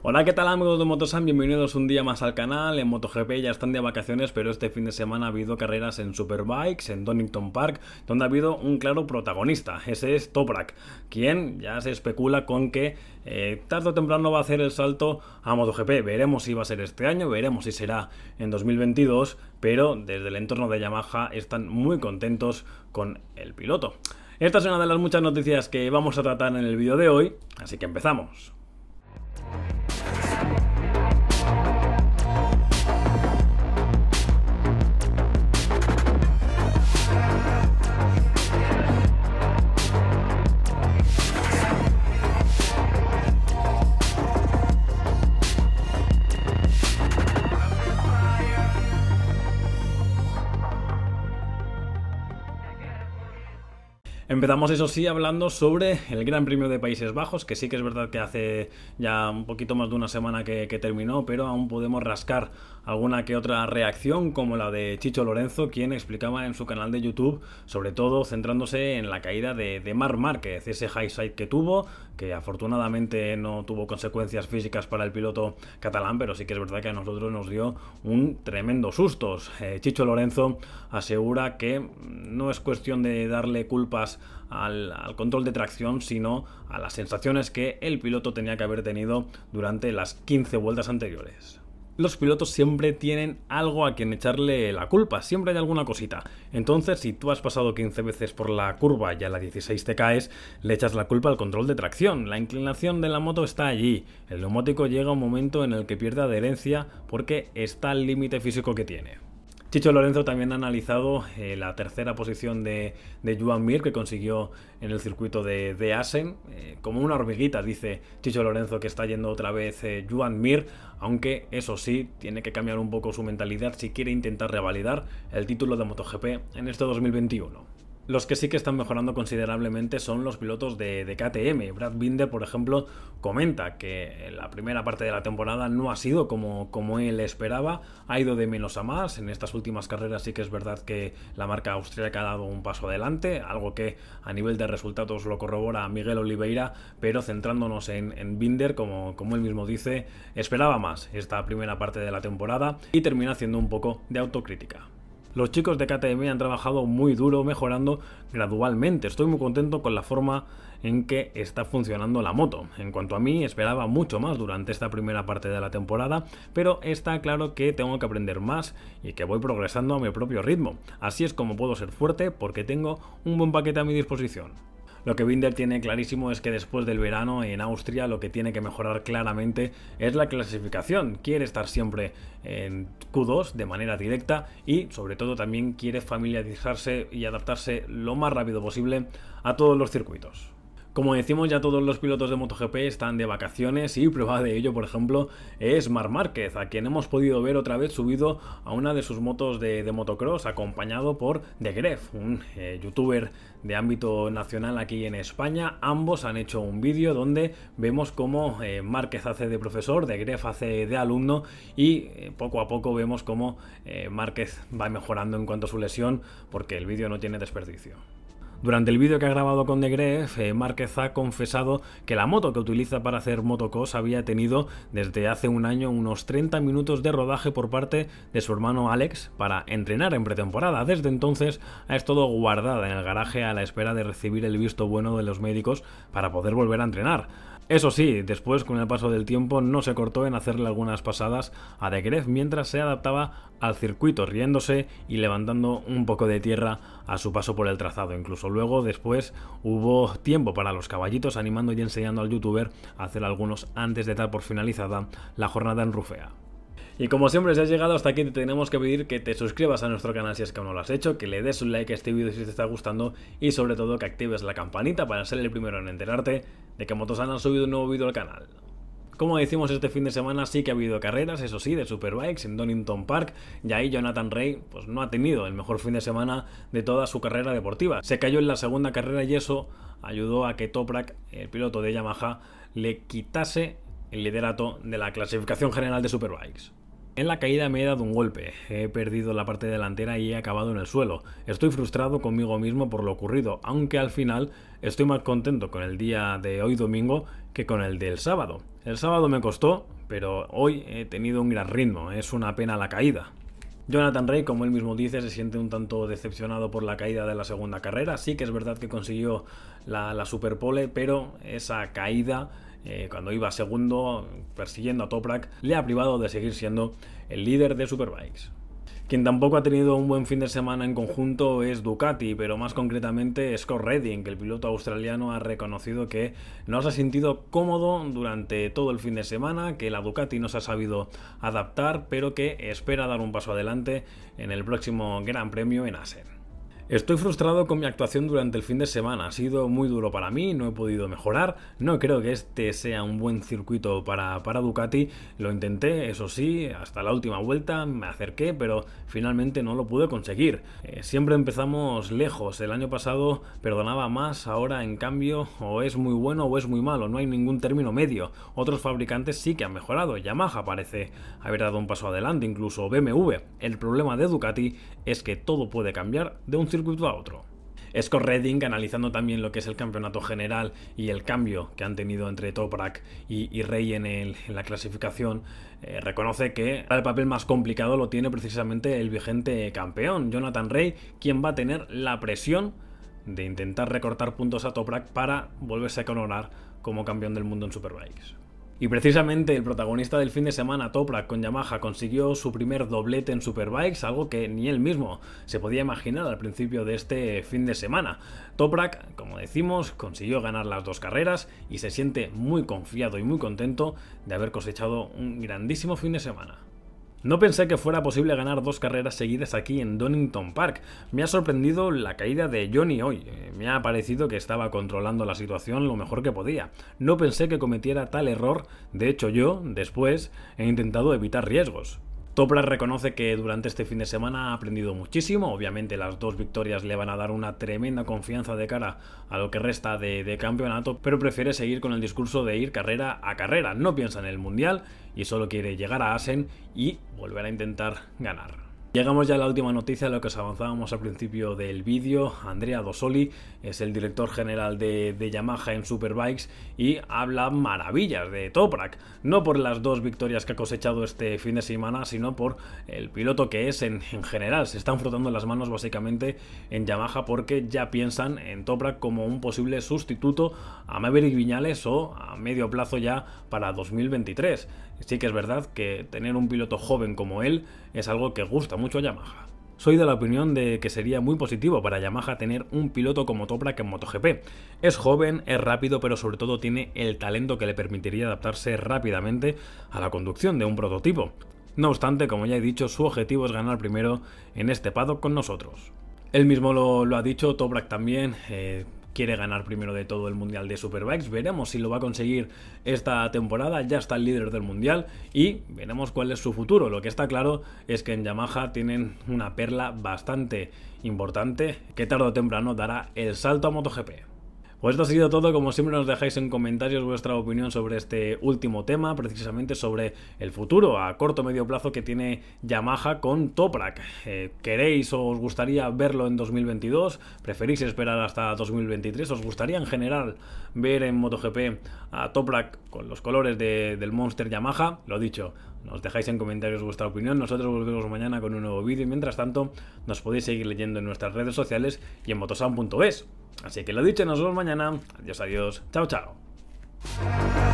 Hola, ¿qué tal amigos de Motosan? Bienvenidos un día más al canal. En MotoGP ya están de vacaciones, pero este fin de semana ha habido carreras en Superbikes, en Donington Park, donde ha habido un claro protagonista. Ese es Toprak, quien ya se especula con que eh, tarde o temprano va a hacer el salto a MotoGP. Veremos si va a ser este año, veremos si será en 2022, pero desde el entorno de Yamaha están muy contentos con el piloto. Esta es una de las muchas noticias que vamos a tratar en el vídeo de hoy, así que empezamos. Yeah. Empezamos, eso sí, hablando sobre el Gran Premio de Países Bajos, que sí que es verdad que hace ya un poquito más de una semana que, terminó, pero aún podemos rascar alguna que otra reacción, como la de Chicho Lorenzo, quien explicaba en su canal de YouTube, sobre todo centrándose en la caída de, de Mar Márquez, ese high side que tuvo, que afortunadamente no tuvo consecuencias físicas para el piloto catalán, pero sí que es verdad que a nosotros nos dio un tremendo susto. Eh, Chicho Lorenzo asegura que no es cuestión de darle culpas al, control de tracción, sino a las sensaciones que el piloto tenía que haber tenido durante las 15 vueltas anteriores. Los pilotos siempre tienen algo a quien echarle la culpa, siempre hay alguna cosita. Entonces, si tú has pasado 15 veces por la curva y a la 16 te caes, le echas la culpa al control de tracción. La inclinación de la moto está allí. El neumático llega a un momento en el que pierde adherencia porque está al límite físico que tiene. Chicho Lorenzo también ha analizado eh, la tercera posición de, Juan Mir que consiguió en el circuito de, Asen. Eh, como una hormiguita, dice Chicho Lorenzo que está yendo otra vez eh, Juan Mir, aunque eso sí, tiene que cambiar un poco su mentalidad si quiere intentar revalidar el título de MotoGP en este 2021. Los que sí que están mejorando considerablemente son los pilotos de, KTM. Brad Binder, por ejemplo, comenta que la primera parte de la temporada no ha sido como, él esperaba, ha ido de menos a más. En estas últimas carreras sí que es verdad que la marca austríaca ha dado un paso adelante, algo que a nivel de resultados lo corrobora Miguel Oliveira, pero centrándonos en, Binder, como, como él mismo dice, esperaba más esta primera parte de la temporada y termina haciendo un poco de autocrítica. Los chicos de KTM han trabajado muy duro mejorando gradualmente. Estoy muy contento con la forma en que está funcionando la moto. En cuanto a mí, esperaba mucho más durante esta primera parte de la temporada, pero está claro que tengo que aprender más y que voy progresando a mi propio ritmo. Así es como puedo ser fuerte porque tengo un buen paquete a mi disposición. Lo que Binder tiene clarísimo es que después del verano en Austria lo que tiene que mejorar claramente es la clasificación. Quiere estar siempre en Q2 de manera directa y sobre todo también quiere familiarizarse y adaptarse lo más rápido posible a todos los circuitos. Como decimos, ya todos los pilotos de MotoGP están de vacaciones y prueba de ello, por ejemplo, es Mar Márquez, a quien hemos podido ver otra vez subido a una de sus motos de, motocross, acompañado por The Gref, un eh, youtuber de ámbito nacional aquí en España. Ambos han hecho un vídeo donde vemos cómo eh, Márquez hace de profesor, De hace de alumno y eh, poco a poco vemos cómo Márquez va mejorando en cuanto a su lesión porque el vídeo no tiene desperdicio. Durante el vídeo que ha grabado con The Marquez eh, Márquez ha confesado que la moto que utiliza para hacer motocross había tenido desde hace un año unos 30 minutos de rodaje por parte de su hermano Alex para entrenar en pretemporada. Desde entonces ha estado guardada en el garaje a la espera de recibir el visto bueno de los médicos para poder volver a entrenar. Eso sí, después con el paso del tiempo no se cortó en hacerle algunas pasadas a De mientras se adaptaba al circuito, riéndose y levantando un poco de tierra a su paso por el trazado. Incluso luego después hubo tiempo para los caballitos animando y enseñando al youtuber a hacer algunos antes de dar por finalizada la jornada en Rufea. Y como siempre, si has llegado hasta aquí, te tenemos que pedir que te suscribas a nuestro canal si es que aún no lo has hecho, que le des un like a este vídeo si te está gustando y sobre todo que actives la campanita para ser el primero en enterarte de que Motosan ha subido un nuevo vídeo al canal. Como decimos este fin de semana sí que ha habido carreras, eso sí, de Superbikes en Donington Park y ahí Jonathan Ray pues no ha tenido el mejor fin de semana de toda su carrera deportiva. Se cayó en la segunda carrera y eso ayudó a que Toprak, el piloto de Yamaha, le quitase el liderato de la clasificación general de Superbikes. En la caída me he dado un golpe, he perdido la parte delantera y he acabado en el suelo. Estoy frustrado conmigo mismo por lo ocurrido, aunque al final estoy más contento con el día de hoy domingo que con el del sábado. El sábado me costó, pero hoy he tenido un gran ritmo, es una pena la caída. Jonathan Ray, como él mismo dice, se siente un tanto decepcionado por la caída de la segunda carrera. Sí que es verdad que consiguió la, la superpole, pero esa caída eh, cuando iba segundo persiguiendo a Toprak, le ha privado de seguir siendo el líder de Superbikes. Quien tampoco ha tenido un buen fin de semana en conjunto es Ducati, pero más concretamente Scott Redding, que el piloto australiano ha reconocido que no se ha sentido cómodo durante todo el fin de semana, que la Ducati no se ha sabido adaptar, pero que espera dar un paso adelante en el próximo Gran Premio en ASEAN. Estoy frustrado con mi actuación durante el fin de semana, ha sido muy duro para mí, no he podido mejorar, no creo que este sea un buen circuito para, para Ducati, lo intenté, eso sí, hasta la última vuelta me acerqué, pero finalmente no lo pude conseguir. Eh, siempre empezamos lejos, el año pasado perdonaba más, ahora en cambio o es muy bueno o es muy malo, no hay ningún término medio. Otros fabricantes sí que han mejorado, Yamaha parece haber dado un paso adelante, incluso BMW. El problema de Ducati es que todo puede cambiar de un circuito a otro. Scott Redding, analizando también lo que es el campeonato general y el cambio que han tenido entre Toprak y, Rey en, la clasificación, eh, reconoce que el papel más complicado lo tiene precisamente el vigente campeón, Jonathan Rey, quien va a tener la presión de intentar recortar puntos a Toprak para volverse a coronar como campeón del mundo en Superbikes. Y precisamente el protagonista del fin de semana, Toprak con Yamaha, consiguió su primer doblete en Superbikes, algo que ni él mismo se podía imaginar al principio de este fin de semana. Toprak, como decimos, consiguió ganar las dos carreras y se siente muy confiado y muy contento de haber cosechado un grandísimo fin de semana. No pensé que fuera posible ganar dos carreras seguidas aquí en Donington Park. Me ha sorprendido la caída de Johnny hoy. Eh, me ha parecido que estaba controlando la situación lo mejor que podía. No pensé que cometiera tal error. De hecho yo, después, he intentado evitar riesgos. Toprak reconoce que durante este fin de semana ha aprendido muchísimo, obviamente las dos victorias le van a dar una tremenda confianza de cara a lo que resta de, de campeonato, pero prefiere seguir con el discurso de ir carrera a carrera, no piensa en el Mundial y solo quiere llegar a Asen y volver a intentar ganar. Llegamos ya a la última noticia, a lo que os avanzábamos al principio del vídeo. Andrea Dosoli es el director general de, Yamaha en Superbikes y habla maravillas de Toprak. No por las dos victorias que ha cosechado este fin de semana, sino por el piloto que es en, en general. Se están frotando las manos básicamente en Yamaha porque ya piensan en Toprak como un posible sustituto a Maverick Viñales o a medio plazo ya para 2023. Sí que es verdad que tener un piloto joven como él es algo que gusta mucho a Yamaha. Soy de la opinión de que sería muy positivo para Yamaha tener un piloto como Toprak en MotoGP. Es joven, es rápido, pero sobre todo tiene el talento que le permitiría adaptarse rápidamente a la conducción de un prototipo. No obstante, como ya he dicho, su objetivo es ganar primero en este paddock con nosotros. Él mismo lo, ha dicho, Toprak también, eh, quiere ganar primero de todo el Mundial de Superbikes. Veremos si lo va a conseguir esta temporada. Ya está el líder del Mundial y veremos cuál es su futuro. Lo que está claro es que en Yamaha tienen una perla bastante importante que tarde o temprano dará el salto a MotoGP. Pues esto ha sido todo, como siempre nos dejáis en comentarios vuestra opinión sobre este último tema, precisamente sobre el futuro a corto o medio plazo que tiene Yamaha con Toprak. Eh, ¿Queréis o os gustaría verlo en 2022? ¿Preferís esperar hasta 2023? ¿Os gustaría en general ver en MotoGP a Toprak con los colores del Monster Yamaha? Lo dicho, nos dejáis en comentarios vuestra opinión. Nosotros volvemos mañana con un nuevo vídeo y mientras tanto nos podéis seguir leyendo en nuestras redes sociales y en motosan.es. Así que lo dicho, nos vemos mañana. Adiós, adiós. Chao, chao.